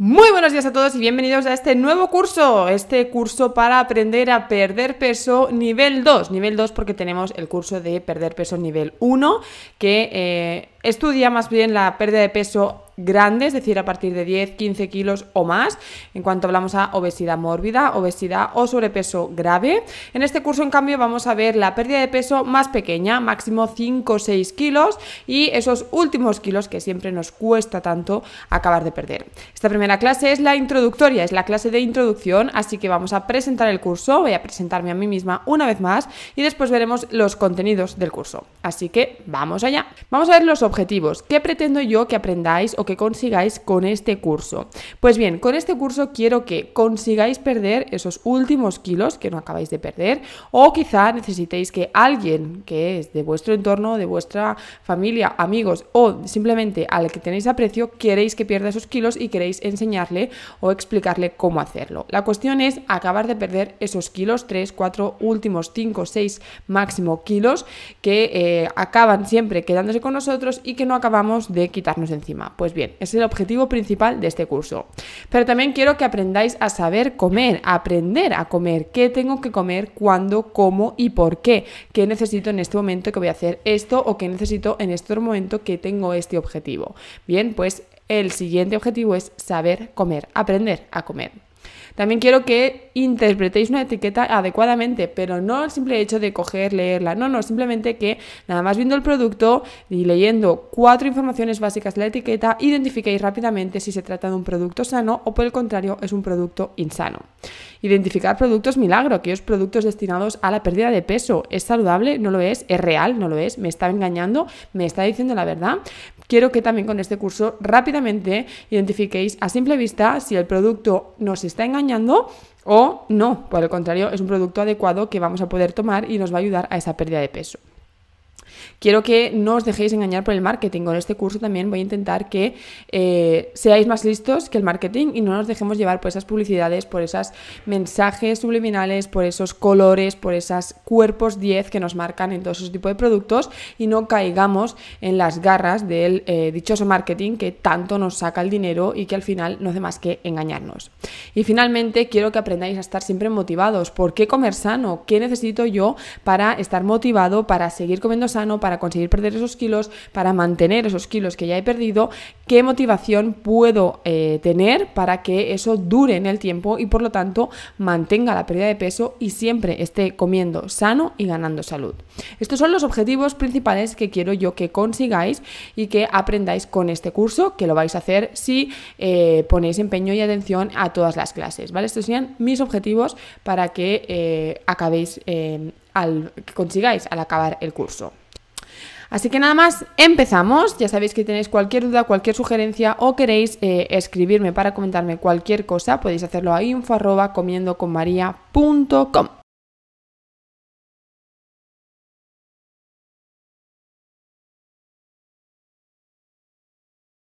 Muy buenos días a todos y bienvenidos a este nuevo curso, este curso para aprender a perder peso nivel 2, nivel 2 porque tenemos el curso de perder peso nivel 1 que eh, estudia más bien la pérdida de peso grande, es decir, a partir de 10, 15 kilos o más, en cuanto hablamos a obesidad mórbida, obesidad o sobrepeso grave. En este curso, en cambio, vamos a ver la pérdida de peso más pequeña, máximo 5 o 6 kilos, y esos últimos kilos que siempre nos cuesta tanto acabar de perder. Esta primera clase es la introductoria, es la clase de introducción, así que vamos a presentar el curso, voy a presentarme a mí misma una vez más y después veremos los contenidos del curso. Así que vamos allá. Vamos a ver los objetivos. ¿Qué pretendo yo que aprendáis o que consigáis con este curso. Pues bien, con este curso quiero que consigáis perder esos últimos kilos que no acabáis de perder o quizá necesitéis que alguien que es de vuestro entorno, de vuestra familia, amigos o simplemente al que tenéis aprecio, queréis que pierda esos kilos y queréis enseñarle o explicarle cómo hacerlo. La cuestión es acabar de perder esos kilos, 3, 4, últimos 5, 6 máximo kilos que eh, acaban siempre quedándose con nosotros y que no acabamos de quitarnos encima. Pues bien, bien. Es el objetivo principal de este curso. Pero también quiero que aprendáis a saber comer, a aprender a comer, qué tengo que comer, cuándo, cómo y por qué, qué necesito en este momento que voy a hacer esto o qué necesito en este momento que tengo este objetivo. Bien, pues el siguiente objetivo es saber comer, aprender a comer. También quiero que interpretéis una etiqueta adecuadamente, pero no el simple hecho de coger, leerla, no, no, simplemente que nada más viendo el producto y leyendo cuatro informaciones básicas de la etiqueta, identifiquéis rápidamente si se trata de un producto sano o por el contrario es un producto insano. Identificar productos milagro, aquellos productos destinados a la pérdida de peso. ¿Es saludable? No lo es. ¿Es real? No lo es. ¿Me está engañando? ¿Me está diciendo la verdad? quiero que también con este curso rápidamente identifiquéis a simple vista si el producto nos está engañando o no. Por el contrario, es un producto adecuado que vamos a poder tomar y nos va a ayudar a esa pérdida de peso. Quiero que no os dejéis engañar por el marketing. Con este curso también voy a intentar que eh, seáis más listos que el marketing y no nos dejemos llevar por esas publicidades, por esos mensajes subliminales, por esos colores, por esos cuerpos 10 que nos marcan en todos esos tipos de productos y no caigamos en las garras del eh, dichoso marketing que tanto nos saca el dinero y que al final no hace más que engañarnos. Y finalmente, quiero que aprendáis a estar siempre motivados. ¿Por qué comer sano? ¿Qué necesito yo para estar motivado, para seguir comiendo sano, para conseguir perder esos kilos, para mantener esos kilos que ya he perdido, qué motivación puedo eh, tener para que eso dure en el tiempo y por lo tanto mantenga la pérdida de peso y siempre esté comiendo sano y ganando salud. Estos son los objetivos principales que quiero yo que consigáis y que aprendáis con este curso, que lo vais a hacer si eh, ponéis empeño y atención a todas las clases, ¿vale? Estos serían mis objetivos para que eh, acabéis que consigáis al acabar el curso. Así que nada más, empezamos. Ya sabéis que tenéis cualquier duda, cualquier sugerencia o queréis eh, escribirme para comentarme cualquier cosa, podéis hacerlo a info arroba comiendoconmaria.com.